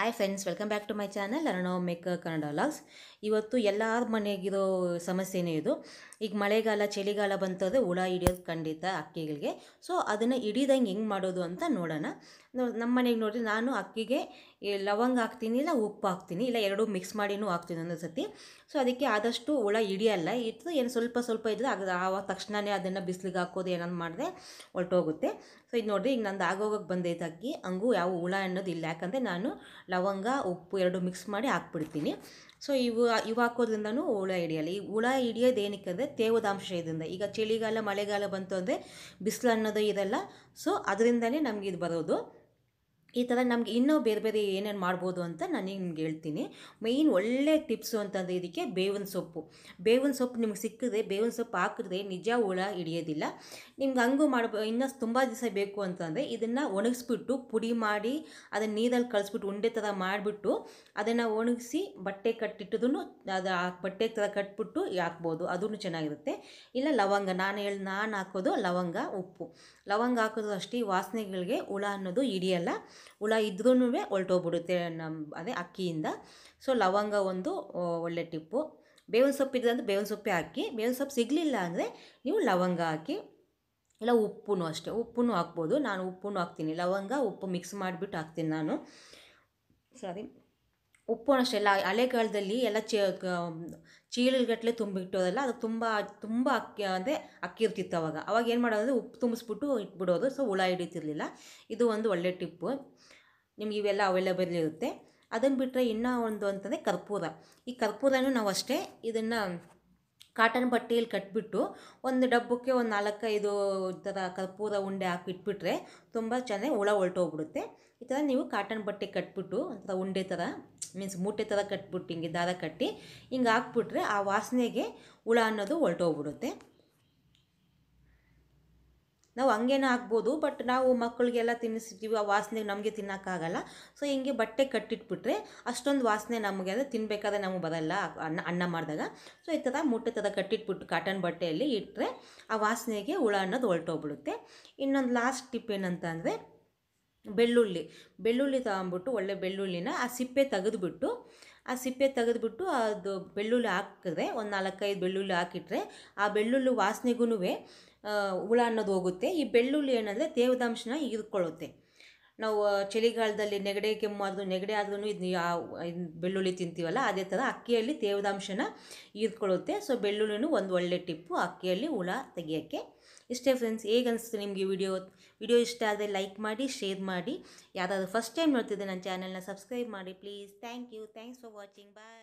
hi friends welcome back to my channel ಅರ್ಣೋ make Kannada logs ಇವತ್ತು ಎಲ್ಲರ ಮನೆಗಿರೋ ಸಮಸ್ಯೆನೇ ಇದು ಈಗ ಮಳೆಗಾಲ ಚಳಿಗಾಲ ಬಂತದ್ದು ಹುಳ ಹಿಡಿಯೋದು ಖಂಡಿತ ಅಕ್ಕಿಗಳಿಗೆ ಸೊ ಅದನ್ನು ಹಿಡಿದಂಗೆ ಹೆಂಗೆ ಮಾಡೋದು ಅಂತ ನೋಡೋಣ ನಮ್ಮ ಮನೆಗೆ ನೋಡ್ರಿ ನಾನು ಅಕ್ಕಿಗೆ ಲವಂಗ ಹಾಕ್ತೀನಿ ಇಲ್ಲ ಉಪ್ಪು ಹಾಕ್ತೀನಿ ಇಲ್ಲ ಎರಡೂ ಮಿಕ್ಸ್ ಮಾಡಿನೂ ಹಾಕ್ತೀನಿ ಒಂದೊಂದು ಸತಿ ಸೊ ಅದಕ್ಕೆ ಆದಷ್ಟು ಹುಳ ಹಿಡಿಯಲ್ಲ ಇತ್ತು ಏನು ಸ್ವಲ್ಪ ಸ್ವಲ್ಪ ಇದ್ದರೆ ಅದು ಆವಾಗ ತಕ್ಷಣವೇ ಅದನ್ನು ಬಿಸಿಲಿಗೆ ಹಾಕೋದು ಏನಂದು ಮಾಡಿದೆ ಹೊರಟೋಗುತ್ತೆ ಸೊ ಇದು ನೋಡಿರಿ ಈಗ ನಂದು ಆಗೋಗಕ್ಕೆ ಬಂದೈತೆ ಅಕ್ಕಿ ಹಂಗೂ ಯಾವ ಹುಳ ಅನ್ನೋದು ಇಲ್ಲ ಯಾಕಂದರೆ ನಾನು ಲವಂಗ ಉಪ್ಪು ಎರಡು ಮಿಕ್ಸ್ ಮಾಡಿ ಹಾಕ್ಬಿಡ್ತೀನಿ ಸೊ ಇವು ಇವು ಹಾಕೋದ್ರಿಂದನೂ ಹುಳ ಹಿಡಿಯಲ್ಲ ಈ ಹುಳ ಹಿಡಿಯೋದು ಏನಕ್ಕೆ ತೇವದಾಂಶ ಇದರಿಂದ ಈಗ ಚಳಿಗಾಲ ಮಳೆಗಾಲ ಬಂತು ಅಂದರೆ ಬಿಸಿಲು ಅನ್ನೋದು ಇದೆಲ್ಲ ಸೊ ಅದರಿಂದಲೇ ನಮಗೆ ಇದು ಬರೋದು ಈ ಥರ ನಮ್ಗೆ ಇನ್ನೂ ಬೇರೆ ಬೇರೆ ಏನೇನು ಮಾಡ್ಬೋದು ಅಂತ ನಾನು ನಿಮ್ಗೆ ಹೇಳ್ತೀನಿ ಮೇಯ್ನ್ ಒಳ್ಳೆ ಟಿಪ್ಸು ಅಂತಂದರೆ ಇದಕ್ಕೆ ಬೇವಿನ ಸೊಪ್ಪು ಬೇವಿನ ಸೊಪ್ಪು ನಿಮ್ಗೆ ಸಿಕ್ಕಿದ್ರೆ ಬೇವಿನ ಸೊಪ್ಪು ಹಾಕಿದ್ರೆ ನಿಜ ಹುಳ ಹಿಡಿಯೋದಿಲ್ಲ ನಿಮ್ಗೆ ಹಂಗೂ ಮಾಡ್ಬೋ ಇನ್ನೂ ತುಂಬ ದಿವಸ ಬೇಕು ಅಂತಂದರೆ ಇದನ್ನು ಒಣಗಿಸ್ಬಿಟ್ಟು ಪುಡಿ ಮಾಡಿ ಅದನ್ನು ನೀರಲ್ಲಿ ಕಳಿಸ್ಬಿಟ್ಟು ಉಂಡೆ ಥರ ಮಾಡಿಬಿಟ್ಟು ಅದನ್ನು ಒಣಗಿಸಿ ಬಟ್ಟೆ ಕಟ್ಟಿಟ್ಟದೂ ಅದು ಆ ಬಟ್ಟೆ ಥರ ಕಟ್ಬಿಟ್ಟು ಹಾಕ್ಬೋದು ಅದೂ ಚೆನ್ನಾಗಿರುತ್ತೆ ಇಲ್ಲ ಲವಂಗ ನಾನು ಹೇಳಿ ನಾನು ಹಾಕೋದು ಲವಂಗ ಉಪ್ಪು ಲವಂಗ ಹಾಕೋದು ಅಷ್ಟೇ ವಾಸನೆಗಳಿಗೆ ಹುಳ ಅನ್ನೋದು ಹಿಡಿಯಲ್ಲ ಹುಳ ಇದ್ರೂ ಹೊಲ್ಟೋಗ್ಬಿಡುತ್ತೆ ನಮ್ಮ ಅದೇ ಅಕ್ಕಿಯಿಂದ ಸೊ ಲವಂಗ ಒಂದು ಒಳ್ಳೆ ಟಿಪ್ಪು ಬೇವಿನ ಸೊಪ್ಪು ಇದೆ ಅಂದರೆ ಬೇವಿನ ಸೊಪ್ಪೇ ಹಾಕಿ ಬೇವಿನ ಸೊಪ್ಪು ಸಿಗಲಿಲ್ಲ ಅಂದರೆ ನೀವು ಲವಂಗ ಹಾಕಿ ಇಲ್ಲ ಉಪ್ಪು ಅಷ್ಟೇ ಉಪ್ಪು ಹಾಕ್ಬೋದು ನಾನು ಉಪ್ಪು ಹಾಕ್ತೀನಿ ಲವಂಗ ಉಪ್ಪು ಮಿಕ್ಸ್ ಮಾಡಿಬಿಟ್ಟು ಹಾಕ್ತೀನಿ ನಾನು ಸಾರಿ ಉಪ್ಪು ಅಷ್ಟೇ ಎಲ್ಲ ಹಳೆ ಕಾಲದಲ್ಲಿ ಎಲ್ಲ ಚ ಚೀಲಗಟ್ಟಲೆ ತುಂಬಿಟ್ಟೋದಲ್ಲ ಅದು ತುಂಬ ತುಂಬ ಅಕ್ಕಿ ಅಂದರೆ ಅಕ್ಕಿ ಇರ್ತಿತ್ತು ಅವಾಗ ಅವಾಗ ಏನು ಮಾಡೋದು ಉಪ್ಪು ತುಂಬಿಸ್ಬಿಟ್ಟು ಇಟ್ಬಿಡೋದು ಸೊ ಹುಳ ಹಿಡಿತಿರ್ಲಿಲ್ಲ ಇದು ಒಂದು ಒಳ್ಳೆ ಟಿಪ್ಪು ನಿಮ್ಗೆ ಇವೆಲ್ಲ ಅವೈಲೇಬಲ್ ಇರುತ್ತೆ ಅದನ್ನು ಬಿಟ್ಟರೆ ಇನ್ನೂ ಒಂದು ಅಂತಂದರೆ ಕರ್ಪೂರ ಈ ಕರ್ಪೂರನೂ ನಾವು ಅಷ್ಟೇ ಇದನ್ನು ಕಾಟನ್ ಬಟ್ಟೆಯಲ್ಲಿ ಕಟ್ಬಿಟ್ಟು ಒಂದು ಡಬ್ಬಕ್ಕೆ ಒಂದು ನಾಲ್ಕೈದು ಥರ ಕರ್ಪೂರ ಉಂಡೆ ಹಾಕಿ ಇಟ್ಬಿಟ್ರೆ ತುಂಬ ಚೆನ್ನಾಗಿ ಹುಳ ಹೊರಟೋಗ್ಬಿಡುತ್ತೆ ಈ ಥರ ನೀವು ಕಾಟನ್ ಬಟ್ಟೆ ಕಟ್ಬಿಟ್ಟು ಒಂಥರ ಉಂಡೆ ಥರ ಮೀನ್ಸ್ ಮೂಟೆ ಥರ ಕಟ್ಬಿಟ್ಟು ಹಿಂಗೆ ದಾರ ಕಟ್ಟಿ ಹಿಂಗೆ ಹಾಕ್ಬಿಟ್ರೆ ಆ ವಾಸನೆಗೆ ಹುಳ ಅನ್ನೋದು ಹೊರಟೋಗ್ಬಿಡುತ್ತೆ ನಾವು ಹಂಗೇನೂ ಹಾಕ್ಬೋದು ಬಟ್ ನಾವು ಮಕ್ಕಳಿಗೆಲ್ಲ ತಿನ್ನಿಸ್ತೀವಿ ಆ ವಾಸನೆ ನಮಗೆ ತಿನ್ನೋಕ್ಕಾಗಲ್ಲ ಸೊ ಹಿಂಗೆ ಬಟ್ಟೆ ಕಟ್ಟಿಟ್ಬಿಟ್ರೆ ಅಷ್ಟೊಂದು ವಾಸನೆ ನಮಗೆ ಅಂದರೆ ತಿನ್ನಬೇಕಾದ್ರೆ ನಮಗೆ ಬರಲ್ಲ ಅನ್ನ ಅನ್ನ ಮಾಡಿದಾಗ ಸೊ ಈ ಥರ ಮುಟ್ಟೆ ಥರ ಕಟ್ಟಿಟ್ಬಿಟ್ಟು ಕಾಟನ್ ಬಟ್ಟೆಯಲ್ಲಿ ಇಟ್ಟರೆ ಆ ವಾಸನೆಗೆ ಹುಳ ಅನ್ನೋದು ಹೊರಟೋಗ್ಬಿಡುತ್ತೆ ಇನ್ನೊಂದು ಲಾಸ್ಟ್ ಟಿಪ್ ಏನಂತಂದರೆ ಬೆಳ್ಳುಳ್ಳಿ ಬೆಳ್ಳುಳ್ಳಿ ತಗೊಂಬಿಟ್ಟು ಒಳ್ಳೆ ಬೆಳ್ಳುಳ್ಳಿನ ಆ ಸಿಪ್ಪೆ ತೆಗೆದುಬಿಟ್ಟು ಆ ಸಿಪ್ಪೆ ತೆಗೆದುಬಿಟ್ಟು ಅದು ಬೆಳ್ಳುಳ್ಳಿ ಹಾಕಿದ್ರೆ ಒಂದು ನಾಲ್ಕೈದು ಬೆಳ್ಳುಳ್ಳಿ ಹಾಕಿಟ್ರೆ ಆ ಬೆಳ್ಳುಳ್ಳಿ ವಾಸನೆಗೂ ಹುಳ ಅನ್ನೋದು ಹೋಗುತ್ತೆ ಈ ಬೆಳ್ಳುಳ್ಳಿ ಏನಂದರೆ ದೇವದಾಂಶನ ಹೀರ್ಕೊಳ್ಳುತ್ತೆ ನಾವು ಚಳಿಗಾಲದಲ್ಲಿ ನೆಗಡಿ ಕೆಮ್ಮು ಆದ್ರೂ ನೆಗಡಿ ಆದ್ರೂ ಇದು ಬೆಳ್ಳುಳ್ಳಿ ತಿಂತೀವಲ್ಲ ಅದೇ ಥರ ಅಕ್ಕಿಯಲ್ಲಿ ತೇವದಾಂಶನ ಹೀರ್ಕೊಳ್ಳುತ್ತೆ ಸೊ ಬೆಳ್ಳುಳ್ಳಿನೂ ಒಂದು ಒಳ್ಳೆ ಟಿಪ್ಪು ಅಕ್ಕಿಯಲ್ಲಿ ಹುಳ ತೆಗಿಯೋಕ್ಕೆ ಇಷ್ಟೇ ಫ್ರೆಂಡ್ಸ್ ಹೇಗೆ ಅನಿಸ್ತು ನಿಮಗೆ ವಿಡಿಯೋ ವಿಡಿಯೋ ಇಷ್ಟ ಆದರೆ ಲೈಕ್ ಮಾಡಿ ಶೇರ್ ಮಾಡಿ ಯಾರಾದರೂ ಫಸ್ಟ್ ಟೈಮ್ ನೋಡ್ತಿದ್ದೆ ನನ್ನ ಚಾನಲ್ನ ಸಬ್ಸ್ಕ್ರೈಬ್ ಮಾಡಿ please thank you thanks for watching bye